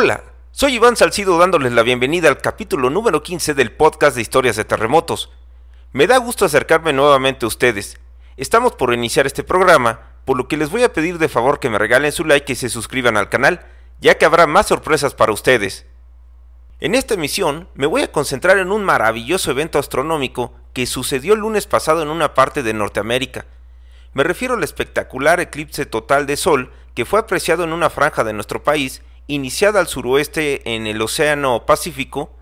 Hola, soy Iván Salcido dándoles la bienvenida al capítulo número 15 del podcast de historias de terremotos. Me da gusto acercarme nuevamente a ustedes. Estamos por iniciar este programa, por lo que les voy a pedir de favor que me regalen su like y se suscriban al canal, ya que habrá más sorpresas para ustedes. En esta emisión me voy a concentrar en un maravilloso evento astronómico que sucedió el lunes pasado en una parte de Norteamérica. Me refiero al espectacular eclipse total de sol que fue apreciado en una franja de nuestro país iniciada al suroeste en el Océano Pacífico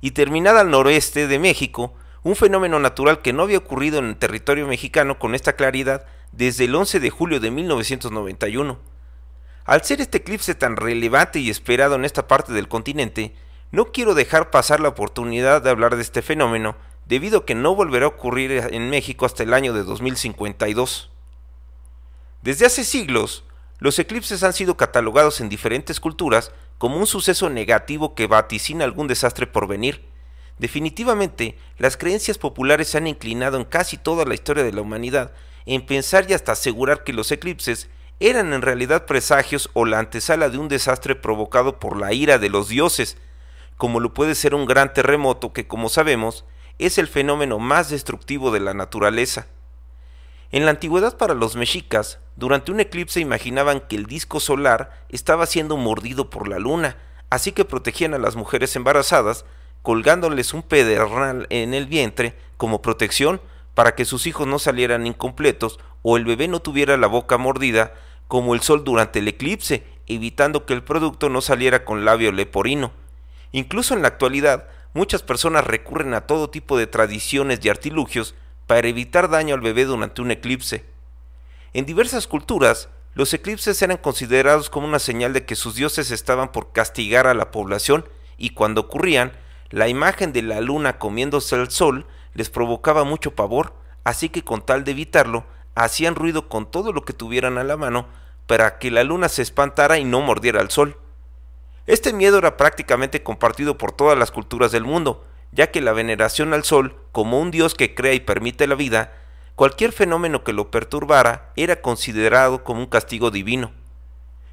y terminada al noreste de México, un fenómeno natural que no había ocurrido en el territorio mexicano con esta claridad desde el 11 de julio de 1991. Al ser este eclipse tan relevante y esperado en esta parte del continente, no quiero dejar pasar la oportunidad de hablar de este fenómeno, debido a que no volverá a ocurrir en México hasta el año de 2052. Desde hace siglos, los eclipses han sido catalogados en diferentes culturas como un suceso negativo que vaticina algún desastre por venir. Definitivamente, las creencias populares se han inclinado en casi toda la historia de la humanidad en pensar y hasta asegurar que los eclipses eran en realidad presagios o la antesala de un desastre provocado por la ira de los dioses, como lo puede ser un gran terremoto que, como sabemos, es el fenómeno más destructivo de la naturaleza. En la antigüedad para los mexicas, durante un eclipse imaginaban que el disco solar estaba siendo mordido por la luna, así que protegían a las mujeres embarazadas colgándoles un pedernal en el vientre como protección para que sus hijos no salieran incompletos o el bebé no tuviera la boca mordida como el sol durante el eclipse, evitando que el producto no saliera con labio leporino. Incluso en la actualidad, muchas personas recurren a todo tipo de tradiciones y artilugios para evitar daño al bebé durante un eclipse. En diversas culturas, los eclipses eran considerados como una señal de que sus dioses estaban por castigar a la población y cuando ocurrían, la imagen de la luna comiéndose al sol les provocaba mucho pavor, así que con tal de evitarlo, hacían ruido con todo lo que tuvieran a la mano para que la luna se espantara y no mordiera al sol. Este miedo era prácticamente compartido por todas las culturas del mundo, ya que la veneración al Sol, como un dios que crea y permite la vida, cualquier fenómeno que lo perturbara era considerado como un castigo divino.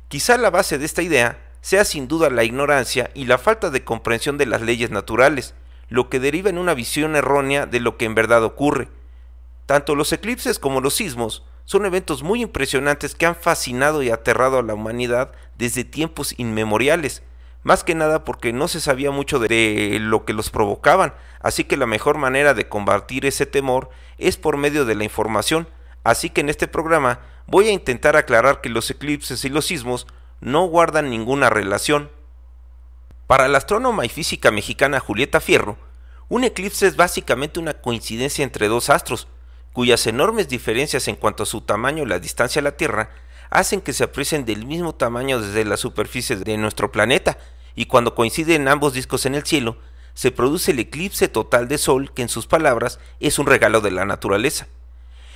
Quizá la base de esta idea sea sin duda la ignorancia y la falta de comprensión de las leyes naturales, lo que deriva en una visión errónea de lo que en verdad ocurre. Tanto los eclipses como los sismos son eventos muy impresionantes que han fascinado y aterrado a la humanidad desde tiempos inmemoriales, más que nada porque no se sabía mucho de, lo que los provocaban, así que la mejor manera de combatir ese temor es por medio de la información, así que en este programa voy a intentar aclarar que los eclipses y los sismos no guardan ninguna relación. Para la astrónoma y física mexicana Julieta Fierro, un eclipse es básicamente una coincidencia entre dos astros, cuyas enormes diferencias en cuanto a su tamaño y la distancia a la Tierra hacen que se aprecien del mismo tamaño desde la superficie de nuestro planeta, y cuando coinciden ambos discos en el cielo, se produce el eclipse total de Sol que en sus palabras es un regalo de la naturaleza.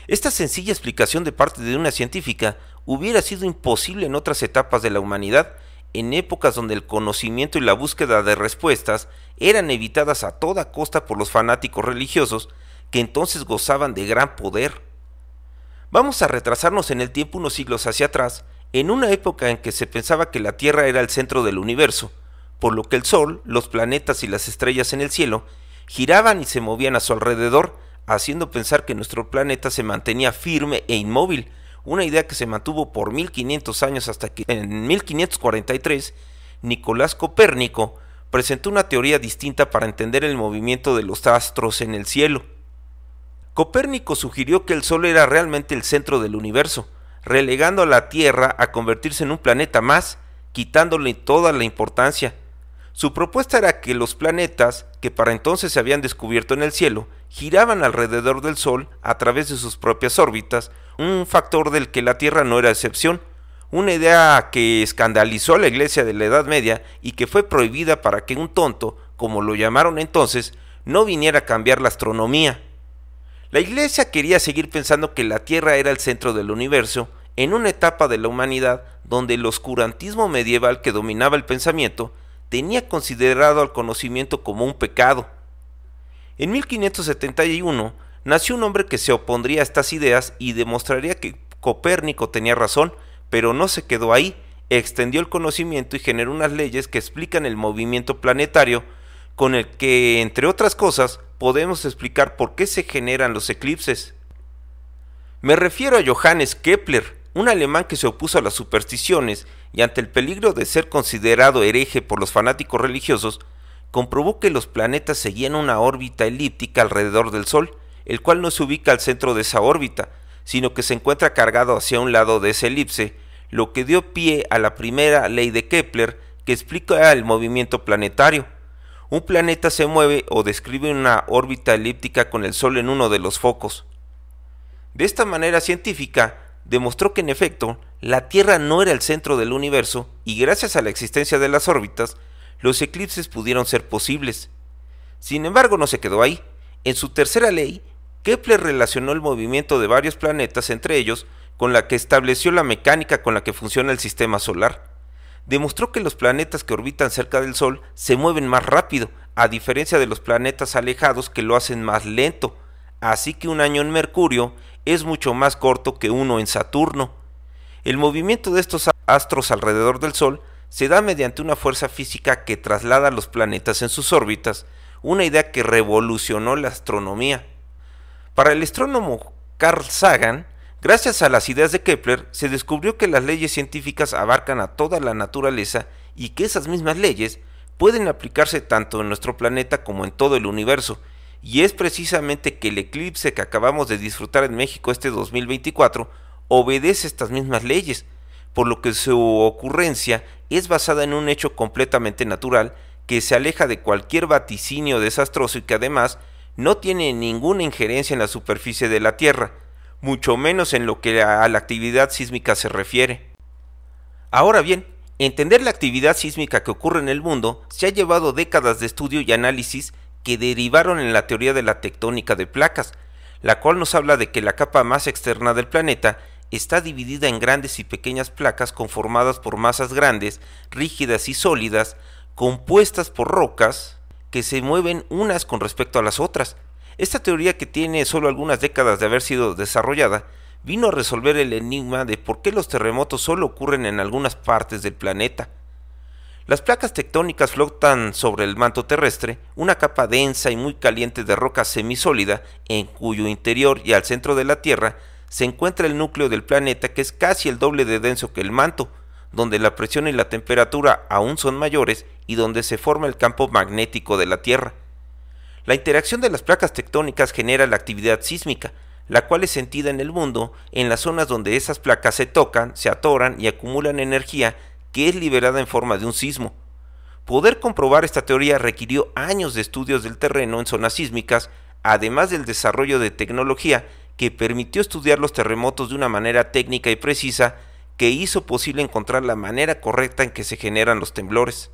Esta sencilla explicación de parte de una científica hubiera sido imposible en otras etapas de la humanidad, en épocas donde el conocimiento y la búsqueda de respuestas eran evitadas a toda costa por los fanáticos religiosos que entonces gozaban de gran poder. Vamos a retrasarnos en el tiempo unos siglos hacia atrás, en una época en que se pensaba que la Tierra era el centro del universo, por lo que el Sol, los planetas y las estrellas en el cielo giraban y se movían a su alrededor, haciendo pensar que nuestro planeta se mantenía firme e inmóvil, una idea que se mantuvo por 1500 años hasta que en 1543 Nicolás Copérnico presentó una teoría distinta para entender el movimiento de los astros en el cielo. Copérnico sugirió que el Sol era realmente el centro del universo, relegando a la Tierra a convertirse en un planeta más, quitándole toda la importancia, su propuesta era que los planetas, que para entonces se habían descubierto en el cielo, giraban alrededor del Sol a través de sus propias órbitas, un factor del que la Tierra no era excepción, una idea que escandalizó a la Iglesia de la Edad Media y que fue prohibida para que un tonto, como lo llamaron entonces, no viniera a cambiar la astronomía. La Iglesia quería seguir pensando que la Tierra era el centro del universo, en una etapa de la humanidad donde el oscurantismo medieval que dominaba el pensamiento tenía considerado al conocimiento como un pecado. En 1571 nació un hombre que se opondría a estas ideas y demostraría que Copérnico tenía razón, pero no se quedó ahí, extendió el conocimiento y generó unas leyes que explican el movimiento planetario, con el que, entre otras cosas, podemos explicar por qué se generan los eclipses. Me refiero a Johannes Kepler, un alemán que se opuso a las supersticiones y ante el peligro de ser considerado hereje por los fanáticos religiosos, comprobó que los planetas seguían una órbita elíptica alrededor del Sol, el cual no se ubica al centro de esa órbita, sino que se encuentra cargado hacia un lado de esa elipse, lo que dio pie a la primera ley de Kepler que explica el movimiento planetario. Un planeta se mueve o describe una órbita elíptica con el Sol en uno de los focos. De esta manera científica, demostró que en efecto, la Tierra no era el centro del universo y gracias a la existencia de las órbitas, los eclipses pudieron ser posibles. Sin embargo, no se quedó ahí. En su tercera ley, Kepler relacionó el movimiento de varios planetas entre ellos con la que estableció la mecánica con la que funciona el sistema solar. Demostró que los planetas que orbitan cerca del Sol se mueven más rápido, a diferencia de los planetas alejados que lo hacen más lento, así que un año en Mercurio es mucho más corto que uno en Saturno. El movimiento de estos astros alrededor del Sol se da mediante una fuerza física que traslada a los planetas en sus órbitas, una idea que revolucionó la astronomía. Para el astrónomo Carl Sagan, gracias a las ideas de Kepler, se descubrió que las leyes científicas abarcan a toda la naturaleza y que esas mismas leyes pueden aplicarse tanto en nuestro planeta como en todo el universo, y es precisamente que el eclipse que acabamos de disfrutar en México este 2024 obedece estas mismas leyes, por lo que su ocurrencia es basada en un hecho completamente natural que se aleja de cualquier vaticinio desastroso y que además no tiene ninguna injerencia en la superficie de la Tierra, mucho menos en lo que a la actividad sísmica se refiere. Ahora bien, entender la actividad sísmica que ocurre en el mundo se ha llevado décadas de estudio y análisis que derivaron en la teoría de la tectónica de placas, la cual nos habla de que la capa más externa del planeta está dividida en grandes y pequeñas placas conformadas por masas grandes, rígidas y sólidas, compuestas por rocas que se mueven unas con respecto a las otras. Esta teoría que tiene solo algunas décadas de haber sido desarrollada, vino a resolver el enigma de por qué los terremotos solo ocurren en algunas partes del planeta. Las placas tectónicas flotan sobre el manto terrestre, una capa densa y muy caliente de roca semisólida en cuyo interior y al centro de la Tierra se encuentra el núcleo del planeta que es casi el doble de denso que el manto, donde la presión y la temperatura aún son mayores y donde se forma el campo magnético de la Tierra. La interacción de las placas tectónicas genera la actividad sísmica, la cual es sentida en el mundo en las zonas donde esas placas se tocan, se atoran y acumulan energía que es liberada en forma de un sismo. Poder comprobar esta teoría requirió años de estudios del terreno en zonas sísmicas, además del desarrollo de tecnología que permitió estudiar los terremotos de una manera técnica y precisa que hizo posible encontrar la manera correcta en que se generan los temblores.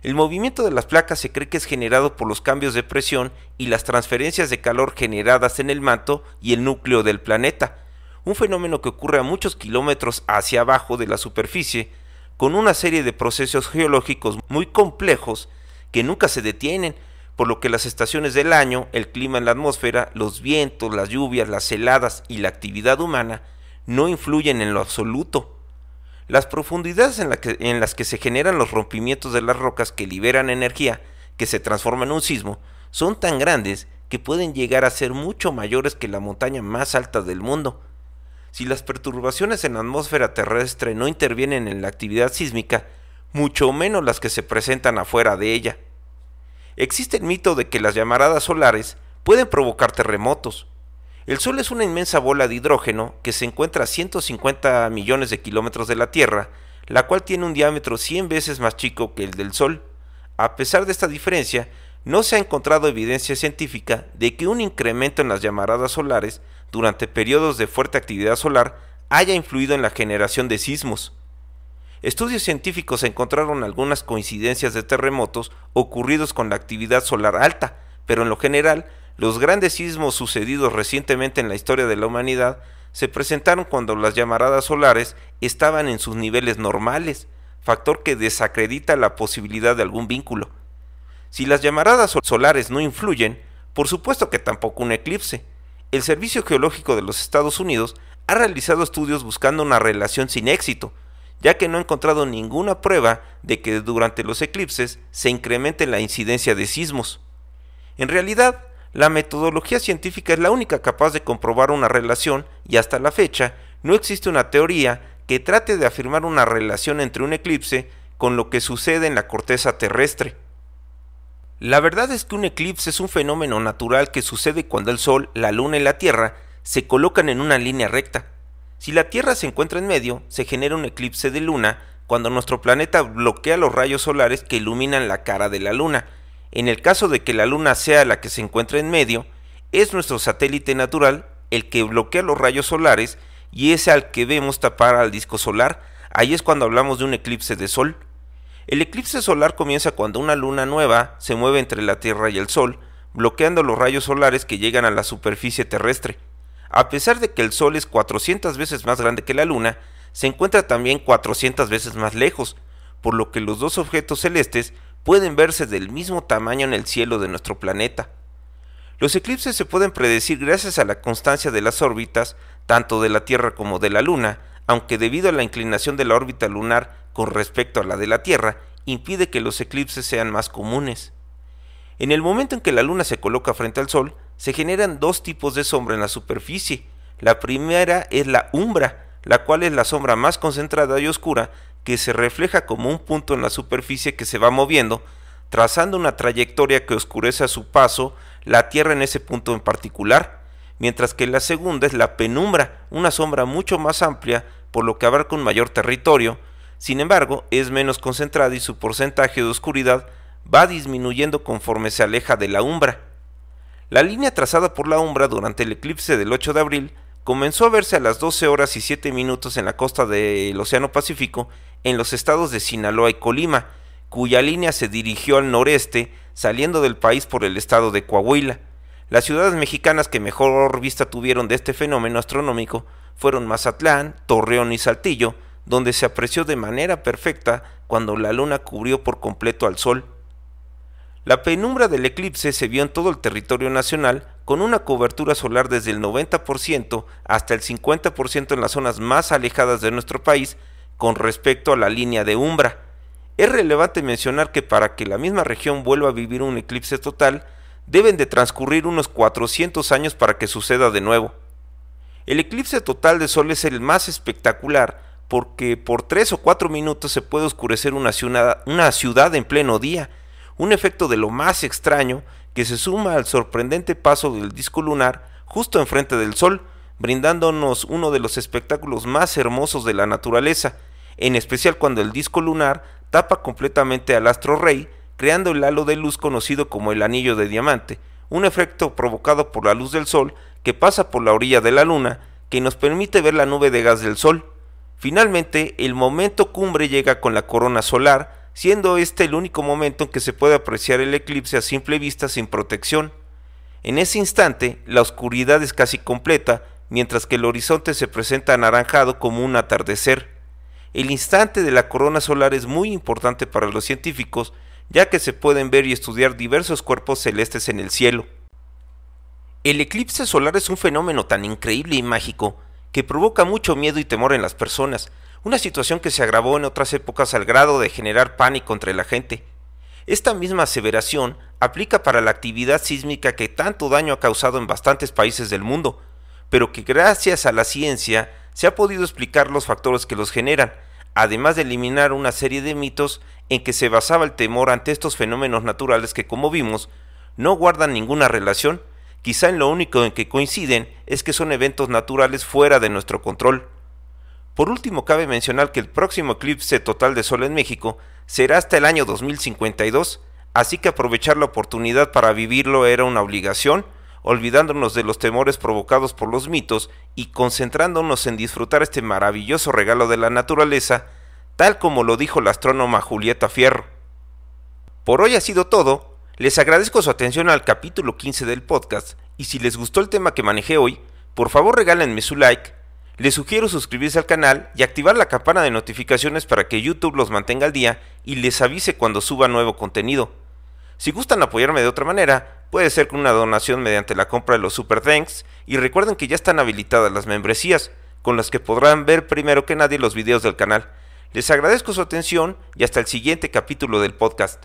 El movimiento de las placas se cree que es generado por los cambios de presión y las transferencias de calor generadas en el manto y el núcleo del planeta, un fenómeno que ocurre a muchos kilómetros hacia abajo de la superficie, con una serie de procesos geológicos muy complejos que nunca se detienen por lo que las estaciones del año, el clima en la atmósfera, los vientos, las lluvias, las heladas y la actividad humana no influyen en lo absoluto. Las profundidades en, las que se generan los rompimientos de las rocas que liberan energía, que se transforman en un sismo, son tan grandes que pueden llegar a ser mucho mayores que la montaña más alta del mundo. Si las perturbaciones en la atmósfera terrestre no intervienen en la actividad sísmica, mucho menos las que se presentan afuera de ella. Existe el mito de que las llamaradas solares pueden provocar terremotos. El Sol es una inmensa bola de hidrógeno que se encuentra a 150 millones de kilómetros de la Tierra, la cual tiene un diámetro 100 veces más chico que el del Sol. A pesar de esta diferencia, no se ha encontrado evidencia científica de que un incremento en las llamaradas solares durante periodos de fuerte actividad solar haya influido en la generación de sismos estudios científicos encontraron algunas coincidencias de terremotos ocurridos con la actividad solar alta, pero en lo general, los grandes sismos sucedidos recientemente en la historia de la humanidad se presentaron cuando las llamaradas solares estaban en sus niveles normales, factor que desacredita la posibilidad de algún vínculo. Si las llamaradas solares no influyen, por supuesto que tampoco un eclipse. El Servicio Geológico de los Estados Unidos ha realizado estudios buscando una relación sin éxito, ya que no he encontrado ninguna prueba de que durante los eclipses se incremente la incidencia de sismos. En realidad, la metodología científica es la única capaz de comprobar una relación y hasta la fecha no existe una teoría que trate de afirmar una relación entre un eclipse con lo que sucede en la corteza terrestre. La verdad es que un eclipse es un fenómeno natural que sucede cuando el Sol, la Luna y la Tierra se colocan en una línea recta. Si la Tierra se encuentra en medio, se genera un eclipse de luna cuando nuestro planeta bloquea los rayos solares que iluminan la cara de la luna. En el caso de que la luna sea la que se encuentra en medio, es nuestro satélite natural el que bloquea los rayos solares y es al que vemos tapar al disco solar. Ahí es cuando hablamos de un eclipse de sol. El eclipse solar comienza cuando una luna nueva se mueve entre la Tierra y el Sol, bloqueando los rayos solares que llegan a la superficie terrestre. A pesar de que el Sol es 400 veces más grande que la Luna, se encuentra también 400 veces más lejos, por lo que los dos objetos celestes pueden verse del mismo tamaño en el cielo de nuestro planeta. Los eclipses se pueden predecir gracias a la constancia de las órbitas, tanto de la Tierra como de la Luna, aunque debido a la inclinación de la órbita lunar con respecto a la de la Tierra, impide que los eclipses sean más comunes. En el momento en que la Luna se coloca frente al Sol, se generan dos tipos de sombra en la superficie. La primera es la umbra, la cual es la sombra más concentrada y oscura que se refleja como un punto en la superficie que se va moviendo, trazando una trayectoria que oscurece a su paso la Tierra en ese punto en particular, mientras que la segunda es la penumbra, una sombra mucho más amplia, por lo que abarca un mayor territorio, sin embargo, es menos concentrada y su porcentaje de oscuridad va disminuyendo conforme se aleja de la umbra. La línea trazada por la umbra durante el eclipse del 8 de abril comenzó a verse a las 12 horas y 7 minutos en la costa del Océano Pacífico en los estados de Sinaloa y Colima, cuya línea se dirigió al noreste saliendo del país por el estado de Coahuila. Las ciudades mexicanas que mejor vista tuvieron de este fenómeno astronómico fueron Mazatlán, Torreón y Saltillo, donde se apreció de manera perfecta cuando la luna cubrió por completo al sol la penumbra del eclipse se vio en todo el territorio nacional con una cobertura solar desde el 90% hasta el 50% en las zonas más alejadas de nuestro país con respecto a la línea de umbra. Es relevante mencionar que para que la misma región vuelva a vivir un eclipse total, deben de transcurrir unos 400 años para que suceda de nuevo. El eclipse total de Sol es el más espectacular porque por 3 o 4 minutos se puede oscurecer una una ciudad en pleno día, un efecto de lo más extraño que se suma al sorprendente paso del disco lunar justo enfrente del Sol, brindándonos uno de los espectáculos más hermosos de la naturaleza, en especial cuando el disco lunar tapa completamente al astro rey, creando el halo de luz conocido como el anillo de diamante, un efecto provocado por la luz del Sol que pasa por la orilla de la Luna, que nos permite ver la nube de gas del Sol. Finalmente, el momento cumbre llega con la corona solar, siendo este el único momento en que se puede apreciar el eclipse a simple vista sin protección. En ese instante, la oscuridad es casi completa, mientras que el horizonte se presenta anaranjado como un atardecer. El instante de la corona solar es muy importante para los científicos, ya que se pueden ver y estudiar diversos cuerpos celestes en el cielo. El eclipse solar es un fenómeno tan increíble y mágico que provoca mucho miedo y temor en las personas, una situación que se agravó en otras épocas al grado de generar pánico entre la gente. Esta misma aseveración aplica para la actividad sísmica que tanto daño ha causado en bastantes países del mundo, pero que gracias a la ciencia se ha podido explicar los factores que los generan, además de eliminar una serie de mitos en que se basaba el temor ante estos fenómenos naturales que, como vimos, no guardan ninguna relación, quizá en lo único en que coinciden es que son eventos naturales fuera de nuestro control. Por último, cabe mencionar que el próximo eclipse total de Sol en México será hasta el año 2052, así que aprovechar la oportunidad para vivirlo era una obligación, olvidándonos de los temores provocados por los mitos y concentrándonos en disfrutar este maravilloso regalo de la naturaleza, tal como lo dijo la astrónoma Julieta Fierro. Por hoy ha sido todo, les agradezco su atención al capítulo 15 del podcast y si les gustó el tema que manejé hoy, por favor regálenme su like les sugiero suscribirse al canal y activar la campana de notificaciones para que YouTube los mantenga al día y les avise cuando suba nuevo contenido. Si gustan apoyarme de otra manera, puede ser con una donación mediante la compra de los Super Thanks y recuerden que ya están habilitadas las membresías, con las que podrán ver primero que nadie los videos del canal. Les agradezco su atención y hasta el siguiente capítulo del podcast.